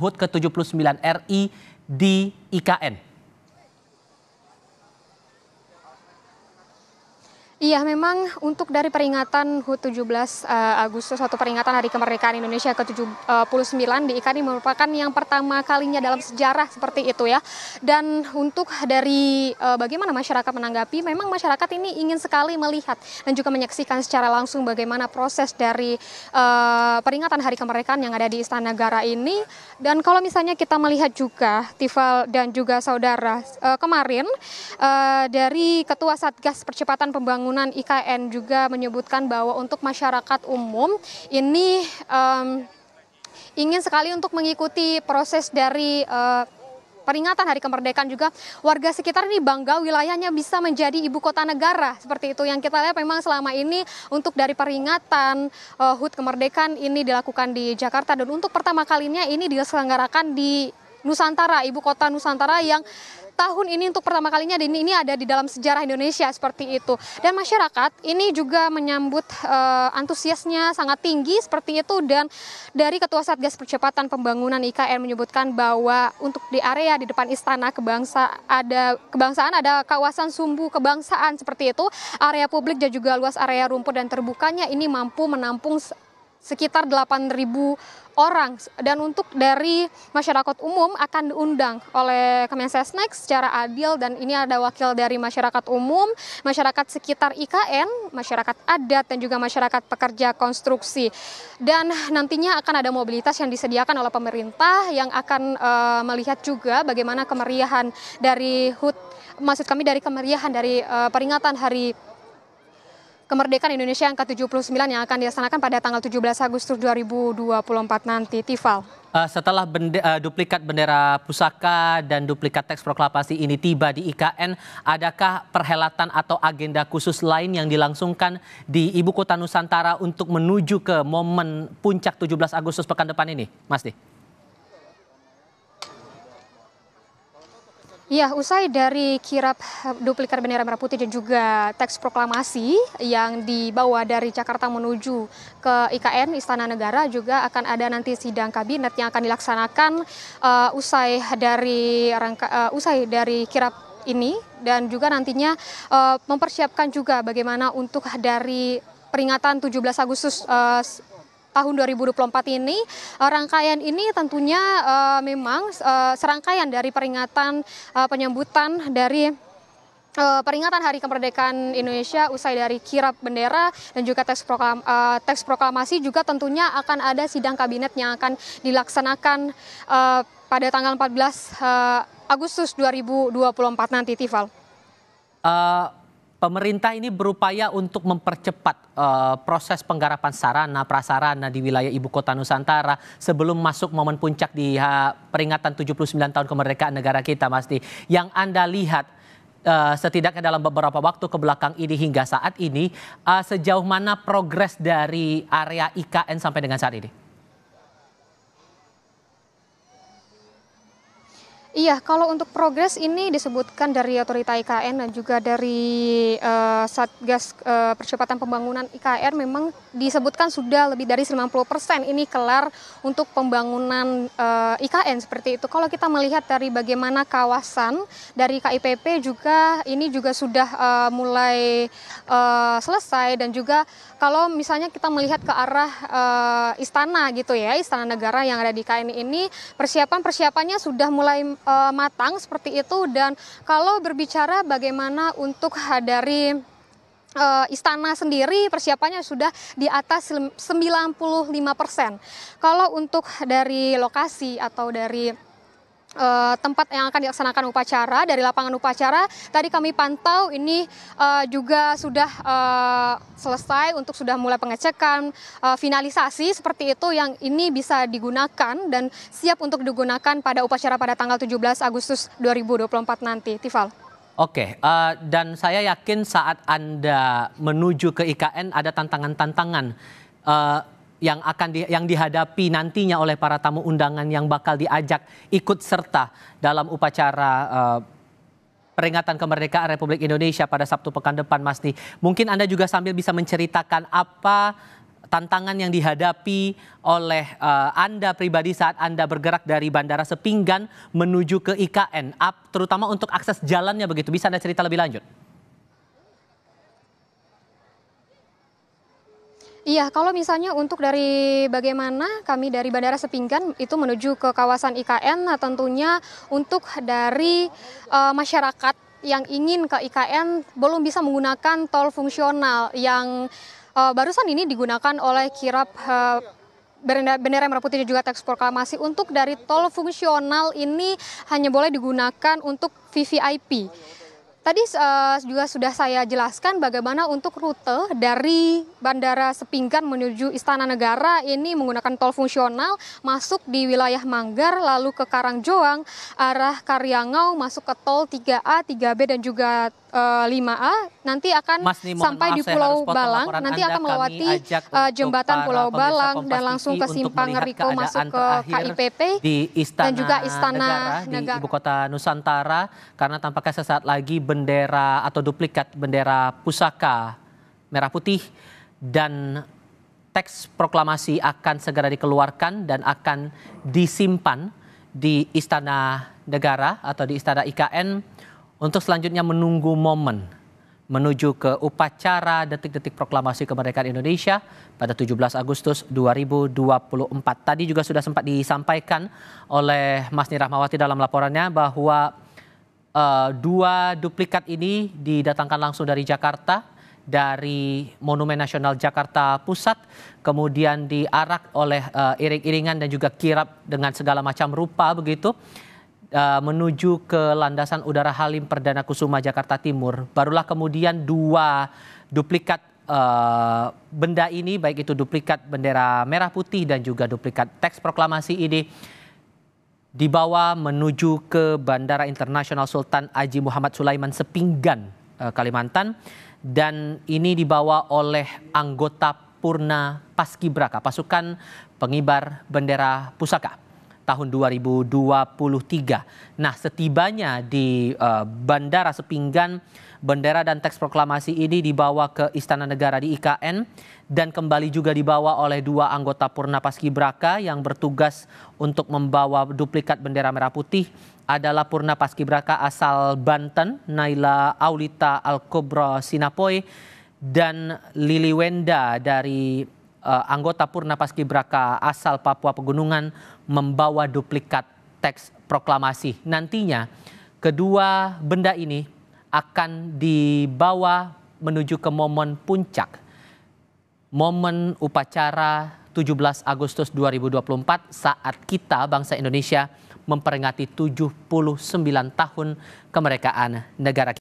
HUT ke-79 RI di IKN. Iya, memang untuk dari peringatan HUT 17 uh, Agustus atau peringatan Hari Kemerdekaan Indonesia ke-79 di IKN merupakan yang pertama kalinya dalam sejarah seperti itu ya. Dan untuk dari uh, bagaimana masyarakat menanggapi, memang masyarakat ini ingin sekali melihat dan juga menyaksikan secara langsung bagaimana proses dari uh, peringatan Hari Kemerdekaan yang ada di Istana Negara ini. Dan kalau misalnya kita melihat juga Tifal dan juga saudara uh, kemarin uh, dari Ketua Satgas Percepatan Pembangunan pembangunan IKN juga menyebutkan bahwa untuk masyarakat umum ini um, ingin sekali untuk mengikuti proses dari uh, peringatan Hari Kemerdekaan juga warga sekitar ini bangga wilayahnya bisa menjadi ibu kota negara seperti itu yang kita lihat memang selama ini untuk dari peringatan uh, HUT kemerdekaan ini dilakukan di Jakarta dan untuk pertama kalinya ini diselenggarakan di Nusantara, ibu kota Nusantara yang tahun ini untuk pertama kalinya ini, ini ada di dalam sejarah Indonesia seperti itu. Dan masyarakat ini juga menyambut e, antusiasnya sangat tinggi seperti itu dan dari Ketua Satgas Percepatan Pembangunan IKN menyebutkan bahwa untuk di area di depan Istana Kebangsa ada kebangsaan ada kawasan sumbu kebangsaan seperti itu, area publik dan juga luas area rumput dan terbukanya ini mampu menampung sekitar 8.000 orang dan untuk dari masyarakat umum akan diundang oleh Kemensesnek secara adil dan ini ada wakil dari masyarakat umum, masyarakat sekitar IKN, masyarakat adat dan juga masyarakat pekerja konstruksi. Dan nantinya akan ada mobilitas yang disediakan oleh pemerintah yang akan e, melihat juga bagaimana kemeriahan dari HUT maksud kami dari kemeriahan dari e, peringatan Hari kemerdekaan Indonesia yang ke-79 yang akan dilaksanakan pada tanggal 17 Agustus 2024 nanti, Tifal. Uh, eh, setelah bende, uh, duplikat bendera pusaka dan duplikat teks proklamasi ini tiba di IKN, adakah perhelatan atau agenda khusus lain yang dilangsungkan di Ibu Kota Nusantara untuk menuju ke momen puncak 17 Agustus pekan depan ini, Mas Di? Ya, usai dari kirap eh, duplikat bendera merah putih dan juga teks proklamasi yang dibawa dari Jakarta menuju ke IKN Istana Negara juga akan ada nanti sidang kabinet yang akan dilaksanakan uh, usai dari rangka, uh, usai dari kirap ini dan juga nantinya uh, mempersiapkan juga bagaimana untuk dari peringatan 17 Agustus uh, tahun 2024 ini eh, rangkaian ini tentunya uh, memang uh, serangkaian dari peringatan uh, penyambutan dari peringatan Hari Kemerdekaan Indonesia usai dari kirap bendera dan juga teks, proklam, uh, teks proklamasi juga tentunya akan ada sidang kabinet yang akan dilaksanakan uh, pada tanggal 14 uh, Agustus 2024 nanti Tifal. Uh, pemerintah ini berupaya untuk mempercepat uh, proses penggarapan sarana prasarana di wilayah ibu kota Nusantara sebelum masuk momen puncak di uh, peringatan 79 tahun kemerdekaan negara kita, Mas Di. Yang Anda lihat uh, setidaknya dalam beberapa waktu ke belakang ini hingga saat ini uh, sejauh mana progres dari area IKN sampai dengan saat ini? Iya, kalau untuk progres ini disebutkan dari otorita IKN dan juga dari uh, Satgas uh, Percepatan Pembangunan IKN memang disebutkan sudah lebih dari 90% ini kelar untuk pembangunan uh, eh, IKN seperti itu. Kalau kita melihat dari bagaimana kawasan dari KIPP juga ini juga sudah uh, mulai uh, selesai dan juga kalau misalnya kita melihat ke arah uh, istana gitu ya, istana negara yang ada di IKN ini persiapan-persiapannya sudah mulai e, matang seperti itu dan kalau berbicara bagaimana untuk dari uh, eh, istana sendiri persiapannya sudah di atas 95 persen. Kalau untuk dari lokasi atau dari Eh, tempat yang akan dilaksanakan upacara dari lapangan upacara tadi kami pantau ini uh, juga sudah uh, selesai untuk sudah mulai pengecekan uh, finalisasi seperti itu yang ini bisa digunakan dan siap untuk digunakan pada upacara pada tanggal 17 Agustus 2024 nanti Tifal. Oke, uh, dan saya yakin saat Anda menuju ke IKN ada tantangan-tantangan uh, yang akan di, yang dihadapi nantinya oleh para tamu undangan yang bakal diajak ikut serta dalam upacara uh, peringatan kemerdekaan Republik Indonesia pada Sabtu pekan depan, Mas Nih. Mungkin Anda juga sambil bisa menceritakan apa tantangan yang dihadapi oleh uh, Anda pribadi saat Anda bergerak dari Bandara Sepinggan menuju ke IKN, terutama untuk akses jalannya begitu. Bisa Anda cerita lebih lanjut? Iya, kalau misalnya untuk dari bagaimana kami dari Bandara Sepinggan itu menuju ke kawasan IKN, nah tentunya untuk dari uh, masyarakat yang ingin ke IKN belum bisa menggunakan tol fungsional yang uh, barusan ini digunakan oleh kirap uh, bendera, merah putih dan juga teks proklamasi untuk dari tol fungsional ini hanya boleh digunakan untuk VVIP. Tadi uh, juga sudah saya jelaskan bagaimana untuk rute dari Bandara Sepinggan menuju Istana Negara ini menggunakan tol fungsional masuk di wilayah Manggar lalu ke Karangjoang arah Karyangau masuk ke tol 3A, 3B dan juga uh, eh, 5A nanti akan Mas, nih, sampai di Pulau Balang nanti akan melewati uh, jembatan Pulau Balang dan langsung ke simpang Riko masuk ke KIPP dan juga istana negara, negara. di ibu kota Nusantara karena tampaknya sesaat lagi benar bendera atau duplikat bendera pusaka merah putih dan teks proklamasi akan segera dikeluarkan dan akan disimpan di Istana Negara atau di Istana IKN untuk selanjutnya menunggu momen menuju ke upacara detik-detik proklamasi kemerdekaan Indonesia pada 17 Agustus 2024. Tadi juga sudah sempat disampaikan oleh Mas Nirahmawati dalam laporannya bahwa Uh, dua duplikat ini didatangkan langsung dari Jakarta dari Monumen Nasional Jakarta Pusat, kemudian diarak oleh uh, iring-iringan dan juga kirap dengan segala macam rupa begitu eh, menuju ke landasan udara Halim Perdana Kusuma Jakarta Timur. Barulah kemudian dua duplikat uh, benda ini, baik itu duplikat bendera merah putih dan juga duplikat teks proklamasi ini dibawa menuju ke Bandara Internasional Sultan Aji Muhammad Sulaiman Sepinggan, eh, Kalimantan. Dan ini dibawa oleh anggota Purna Paskibraka, pasukan pengibar bendera pusaka tahun 2023. Nah, setibanya di uh, Bandara Sepinggan, bendera dan teks proklamasi ini dibawa ke Istana Negara di IKN dan kembali juga dibawa oleh dua anggota Purna Paskibraka yang bertugas untuk membawa duplikat bendera merah putih adalah Purna Paskibraka asal Banten, Naila Aulita Alkobro Sinapoy dan Lili dari uh, anggota Purna Paskibraka asal Papua Pegunungan membawa duplikat teks proklamasi. Nantinya kedua benda ini akan dibawa menuju ke momen puncak. Momen upacara 17 Agustus 2024 saat kita bangsa Indonesia memperingati 79 tahun kemerdekaan negara kita.